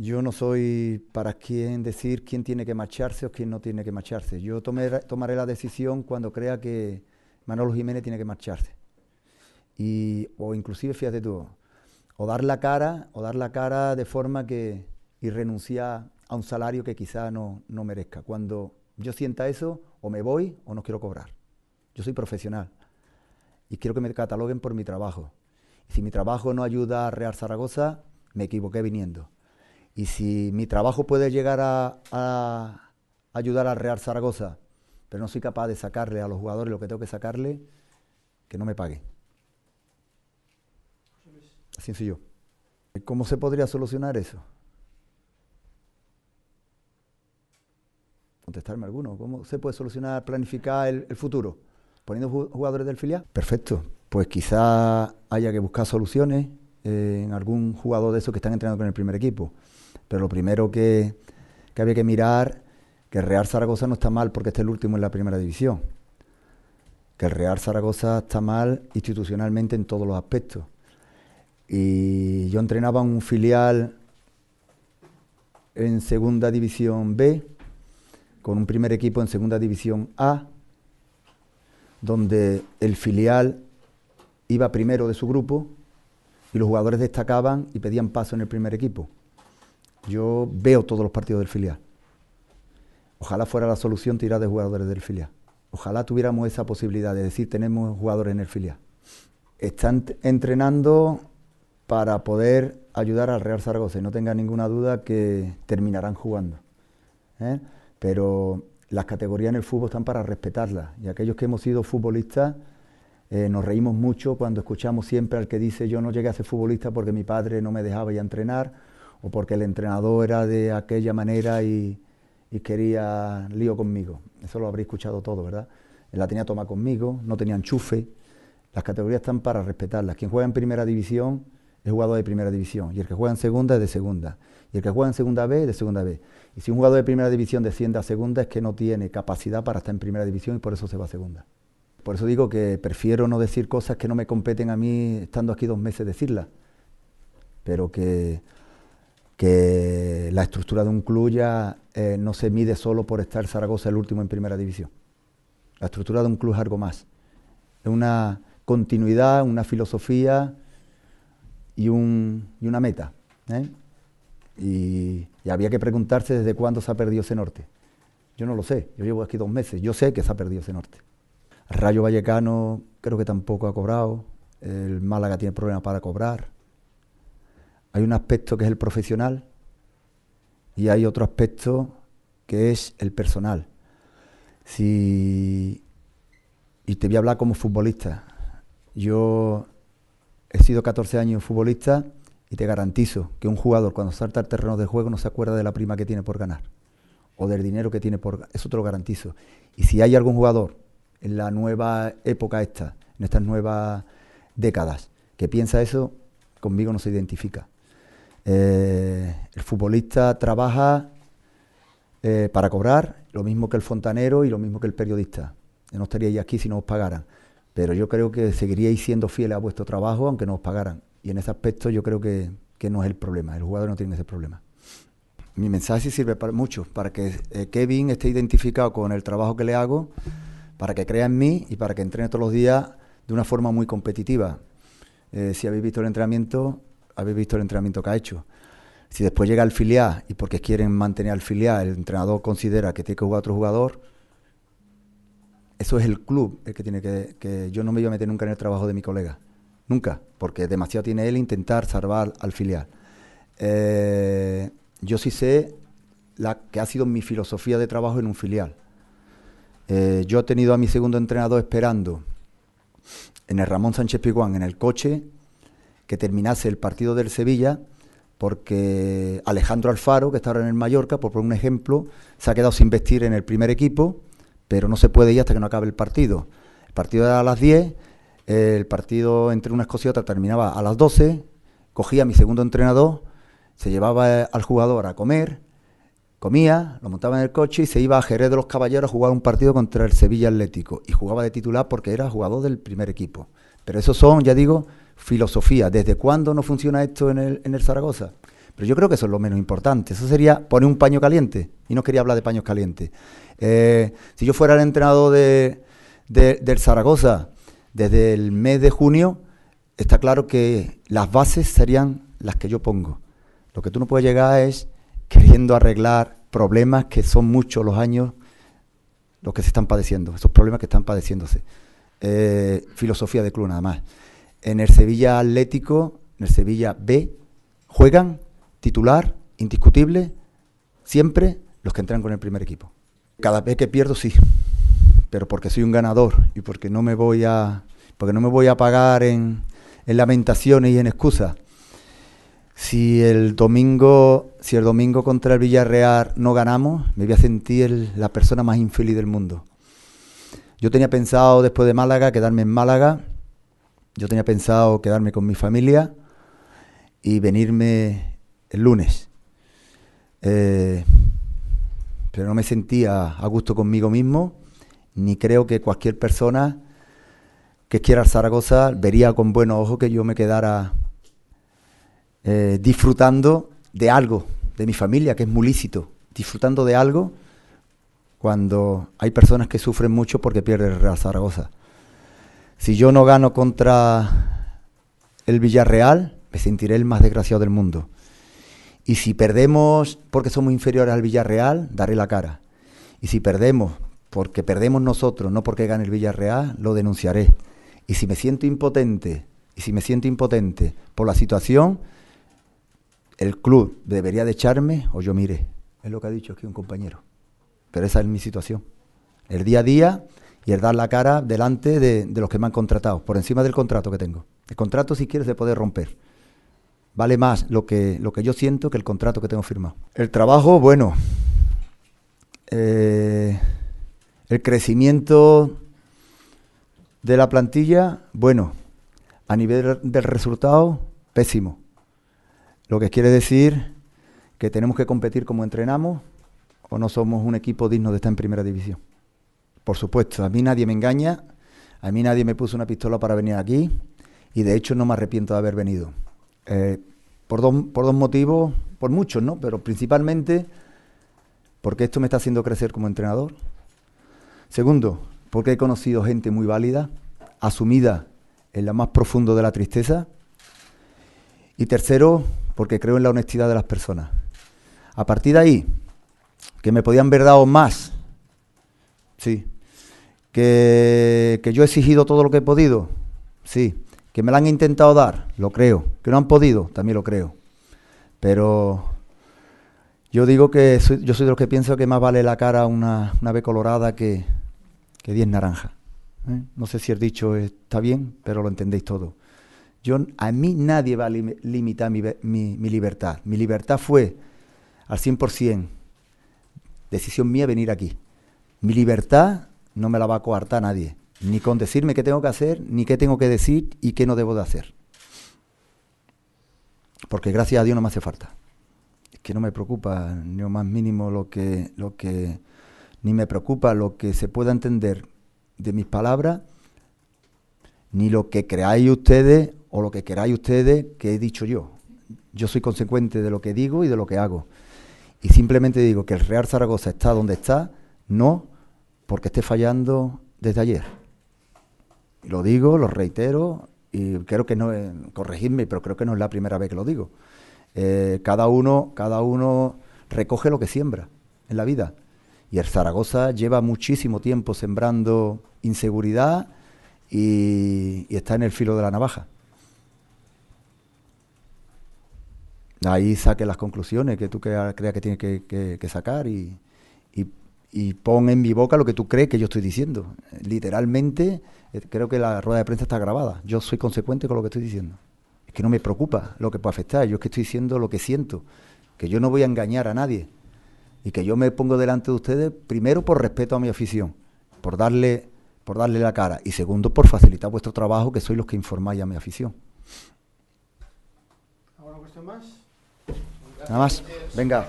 Yo no soy para quien decir quién tiene que marcharse o quién no tiene que marcharse. Yo tomé, tomaré la decisión cuando crea que Manolo Jiménez tiene que marcharse. Y, o inclusive, fíjate tú, o dar la cara, o dar la cara de forma que y renunciar a un salario que quizá no, no merezca. Cuando yo sienta eso, o me voy o no quiero cobrar. Yo soy profesional y quiero que me cataloguen por mi trabajo. si mi trabajo no ayuda a Real Zaragoza, me equivoqué viniendo. Y si mi trabajo puede llegar a, ayudar al Real Zaragoza, pero no soy capaz de sacarle a los jugadores lo que tengo que sacarle, que no me pague. Así soy ¿Cómo se podría solucionar eso? Contestarme alguno. ¿Cómo se puede solucionar, planificar el, futuro? ¿Poniendo jugadores del filial? Perfecto. Pues quizá haya que buscar soluciones eh, en algún jugador de esos que están entrenando con el primer equipo. Pero lo primero que, que había que mirar, que el Real Zaragoza no está mal porque está el último en la primera división. Que el Real Zaragoza está mal institucionalmente en todos los aspectos. Y yo entrenaba un filial en segunda división B, con un primer equipo en segunda división A, donde el filial iba primero de su grupo y los jugadores destacaban y pedían paso en el primer equipo. Yo veo todos los partidos del filial. Ojalá fuera la solución tirar de jugadores del filial. Ojalá tuviéramos esa posibilidad de decir tenemos jugadores en el filial. Están entrenando para poder ayudar al Real Zaragoza y no tenga ninguna duda que terminarán jugando. ¿eh? Pero las categorías en el fútbol están para respetarlas y aquellos que hemos sido futbolistas eh, nos reímos mucho cuando escuchamos siempre al que dice yo no llegué a ser futbolista porque mi padre no me dejaba ya entrenar o porque el entrenador era de aquella manera y, quería lío conmigo. Eso lo habréis escuchado todo, ¿verdad? Él La tenía toma conmigo, no tenía enchufe. Las categorías están para respetarlas. Quien juega en primera división es jugador de primera división y el que juega en segunda es de segunda. Y el que juega en segunda B es de segunda B. Y si un jugador de primera división desciende a segunda es que no tiene capacidad para estar en primera división y por eso se va a segunda. Por eso digo que prefiero no decir cosas que no me competen a mí estando aquí dos meses decirlas. Pero que que la estructura de un club ya eh, no se mide solo por estar Zaragoza el último en primera división. La estructura de un club es algo más. Es una continuidad, una filosofía y, una meta. ¿eh? Y, y había que preguntarse desde cuándo se ha perdido ese norte. Yo no lo sé, yo llevo aquí dos meses, yo sé que se ha perdido ese norte. Rayo Vallecano creo que tampoco ha cobrado, el Málaga tiene problemas para cobrar. Hay un aspecto que es el profesional y hay otro aspecto que es el personal. Si, y te voy a hablar como futbolista. Yo he sido 14 años futbolista y te garantizo que un jugador cuando salta al terreno de juego no se acuerda de la prima que tiene por ganar o del dinero que tiene por ganar, eso te lo garantizo. Y si hay algún jugador en la nueva época esta, en estas nuevas décadas, que piensa eso, conmigo no se identifica. Eh, el futbolista trabaja eh, para cobrar lo mismo que el fontanero y lo mismo que el periodista. no estaríais aquí si no os pagaran. Pero yo creo que seguiríais siendo fieles a vuestro trabajo aunque no os pagaran. Y en ese aspecto yo creo que, no es el problema. El jugador no tiene ese problema. Mi mensaje sirve para mucho, para que eh, Kevin esté identificado con el trabajo que le hago, para que crea en mí y para que entrene todos los días de una forma muy competitiva. si habéis visto el entrenamiento, habéis visto el entrenamiento que ha hecho. Si después llega al filial y porque quieren mantener al filial, el entrenador considera que tiene que jugar otro jugador, eso es el club el que tiene que, Yo no me voy a meter nunca en el trabajo de mi colega, nunca, porque demasiado tiene él intentar salvar al filial. Eh, yo sí sé la que ha sido mi filosofía de trabajo en un filial. Eh, yo he tenido a mi segundo entrenador esperando en el Ramón Sánchez Piguán, en el coche, que terminase el partido del Sevilla porque Alejandro Alfaro, que está ahora en el Mallorca, por poner un ejemplo, se ha quedado sin vestir en el primer equipo, pero no se puede ir hasta que no acabe el partido. El partido era a las 10, el partido entre una cosas y otra terminaba a las 12, cogía a mi segundo entrenador, se llevaba eh, al jugador a comer, comía, lo montaba en el coche y se iba a Jerez de los Caballeros a jugar un partido contra el Sevilla Atlético. Y jugaba de titular porque era jugador del primer equipo. Pero esos son, ya digo, filosofía. ¿Desde cuándo no funciona esto en el, en el Zaragoza? Pero yo creo que eso es lo menos importante. Eso sería poner un paño caliente. Y no quería hablar de paños calientes. Eh, si yo fuera el entrenador de, del Zaragoza desde el mes de junio, está claro que las bases serían las que yo pongo. Lo que tú no puedes llegar es queriendo arreglar problemas que son muchos los años los que se están padeciendo, esos problemas que están padeciéndose. Eh, filosofía de club nada más en el Sevilla Atlético, en el Sevilla B, juegan titular, indiscutible, siempre los que entran con el primer equipo. Cada vez que pierdo, sí, pero porque soy un ganador y porque no me voy a, porque no me voy a pagar en, lamentaciones y en excusas. Si el domingo, si el domingo contra el Villarreal no ganamos, me voy a sentir la persona más infeliz del mundo. Yo tenía pensado después de Málaga quedarme en Málaga yo tenía pensado quedarme con mi familia y venirme el lunes. Eh, pero no me sentía a gusto conmigo mismo, ni creo que cualquier persona que quiera Zaragoza vería con buen ojo que yo me quedara eh, disfrutando de algo, de mi familia, que es muy lícito, disfrutando de algo cuando hay personas que sufren mucho porque pierden a Zaragoza. Si yo no gano contra el Villarreal, me sentiré el más desgraciado del mundo. Y si perdemos porque somos inferiores al Villarreal, daré la cara. Y si perdemos porque perdemos nosotros, no porque gane el Villarreal, lo denunciaré. Y si me siento impotente, y si me siento impotente por la situación, el club debería de echarme o yo mire. Es lo que ha dicho aquí un compañero. Pero esa es mi situación. El día a día y el dar la cara delante de, los que me han contratado, por encima del contrato que tengo. El contrato, si quieres, se puede romper. Vale más lo que, lo que yo siento que el contrato que tengo firmado. El trabajo, bueno. Eh, el crecimiento de la plantilla, bueno. A nivel del resultado, pésimo. Lo que quiere decir que tenemos que competir como entrenamos o no somos un equipo digno de estar en primera división. Por supuesto, a mí nadie me engaña, a mí nadie me puso una pistola para venir aquí y de hecho no me arrepiento de haber venido. Eh, por, dos, por dos motivos, por muchos, ¿no? Pero principalmente porque esto me está haciendo crecer como entrenador. Segundo, porque he conocido gente muy válida, asumida en lo más profundo de la tristeza. Y tercero, porque creo en la honestidad de las personas. A partir de ahí, que me podían haber dado más, sí, que, yo he exigido todo lo que he podido, sí. Que me la han intentado dar, lo creo. Que no han podido, también lo creo. Pero yo digo que yo soy de los que pienso que más vale la cara una, una colorada que, que diez naranjas. ¿eh? No sé si el dicho está bien, pero lo entendéis todo. Yo, a mí nadie va a limitar mi, mi, libertad. Mi libertad fue al 100%, decisión mía venir aquí. Mi libertad no me la va a coartar nadie, ni con decirme qué tengo que hacer, ni qué tengo que decir y qué no debo de hacer. Porque gracias a Dios no me hace falta. Es que no me preocupa ni lo más mínimo lo que, lo que, ni me preocupa lo que se pueda entender de mis palabras, ni lo que creáis ustedes o lo que queráis ustedes que he dicho yo. Yo soy consecuente de lo que digo y de lo que hago. Y simplemente digo que el Real Zaragoza está donde está, no porque esté fallando desde ayer. Lo digo, lo reitero, y creo que no, es, pero creo que no es la primera vez que lo digo. Eh, cada, uno, cada uno recoge lo que siembra en la vida. Y el Zaragoza lleva muchísimo tiempo sembrando inseguridad y, está en el filo de la navaja. Ahí saque las conclusiones que tú creas, que tienes que, sacar y y pon en mi boca lo que tú crees que yo estoy diciendo. Literalmente, eh, creo que la rueda de prensa está grabada. Yo soy consecuente con lo que estoy diciendo. Es que no me preocupa lo que pueda afectar. Yo es que estoy diciendo lo que siento, que yo no voy a engañar a nadie y que yo me pongo delante de ustedes primero por respeto a mi afición, por darle, por darle la cara y segundo por facilitar vuestro trabajo, que sois los que informáis a mi afición. ¿Alguna cuestión más? Nada más. Venga.